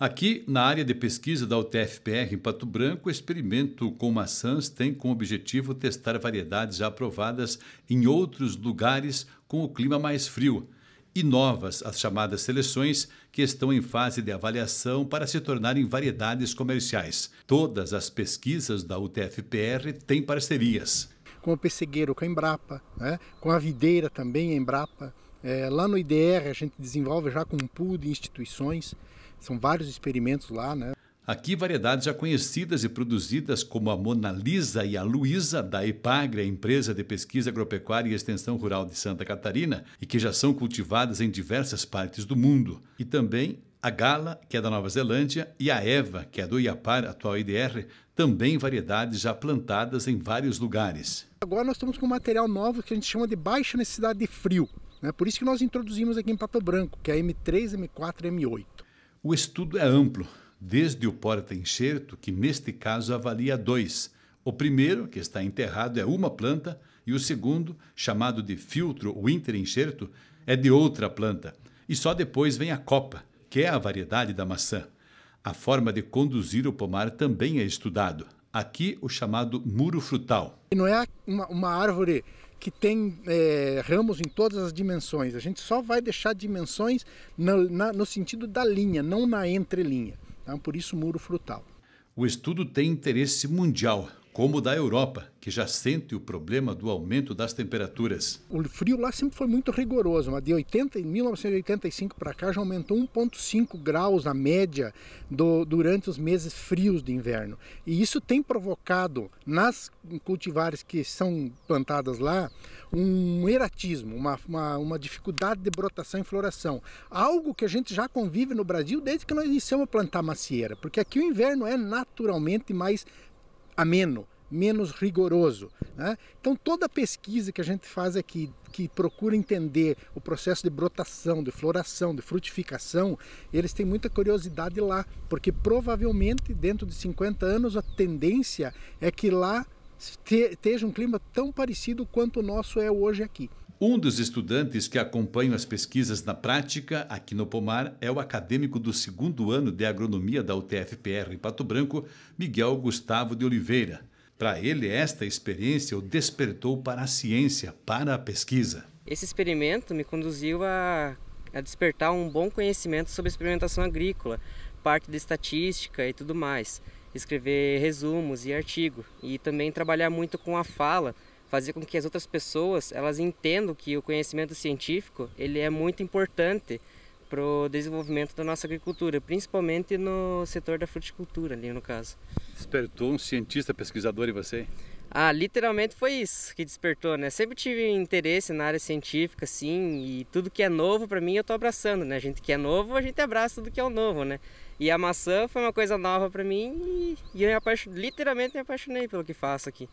Aqui, na área de pesquisa da UTFPR em Pato Branco, o experimento com maçãs tem como objetivo testar variedades já aprovadas em outros lugares com o clima mais frio e novas, as chamadas seleções, que estão em fase de avaliação para se tornarem variedades comerciais. Todas as pesquisas da UTFPR têm parcerias. Com o pessegueiro, com a Embrapa, né? com a videira também, a Embrapa. É, lá no IDR a gente desenvolve já com um pool de instituições são vários experimentos lá, né? Aqui, variedades já conhecidas e produzidas como a Mona Lisa e a Luísa, da EPAGRE, a empresa de pesquisa agropecuária e extensão rural de Santa Catarina, e que já são cultivadas em diversas partes do mundo. E também a Gala, que é da Nova Zelândia, e a Eva, que é do Iapar, atual IDR, também variedades já plantadas em vários lugares. Agora nós estamos com um material novo que a gente chama de baixa necessidade de frio. Né? Por isso que nós introduzimos aqui em Pato Branco, que é a M3, M4 M8. O estudo é amplo, desde o porta-enxerto, que neste caso avalia dois. O primeiro, que está enterrado, é uma planta, e o segundo, chamado de filtro ou inter inter-enxerto, é de outra planta. E só depois vem a copa, que é a variedade da maçã. A forma de conduzir o pomar também é estudado. Aqui, o chamado muro frutal. Não é uma, uma árvore que tem é, ramos em todas as dimensões. A gente só vai deixar dimensões no, na, no sentido da linha, não na entrelinha. Então, Por isso, muro frutal. O estudo tem interesse mundial, como o da Europa, que já sente o problema do aumento das temperaturas. O frio lá sempre foi muito rigoroso, mas de 80, 1985 para cá já aumentou 1,5 graus a média do, durante os meses frios de inverno. E isso tem provocado nas cultivares que são plantadas lá um eratismo, uma, uma, uma dificuldade de brotação e floração. Algo que a gente já convive no Brasil desde que nós iniciamos a plantar macieira, porque aqui o inverno é naturalmente mais ameno, menos rigoroso. Né? Então, toda pesquisa que a gente faz aqui, é que procura entender o processo de brotação, de floração, de frutificação, eles têm muita curiosidade lá, porque provavelmente dentro de 50 anos a tendência é que lá esteja um clima tão parecido quanto o nosso é hoje aqui. Um dos estudantes que acompanham as pesquisas na prática aqui no Pomar é o acadêmico do segundo ano de agronomia da UTFPR em Pato Branco, Miguel Gustavo de Oliveira. Para ele, esta experiência o despertou para a ciência, para a pesquisa. Esse experimento me conduziu a, a despertar um bom conhecimento sobre experimentação agrícola, parte de estatística e tudo mais, escrever resumos e artigo, e também trabalhar muito com a fala fazer com que as outras pessoas elas entendam que o conhecimento científico ele é muito importante para o desenvolvimento da nossa agricultura, principalmente no setor da fruticultura ali no caso. Despertou um cientista pesquisador em você? Ah, literalmente foi isso que despertou, né? Sempre tive interesse na área científica, assim, e tudo que é novo para mim eu tô abraçando, né? A gente que é novo, a gente abraça tudo que é o novo, né? E a maçã foi uma coisa nova para mim e, e eu me apaixon... literalmente me apaixonei pelo que faço aqui.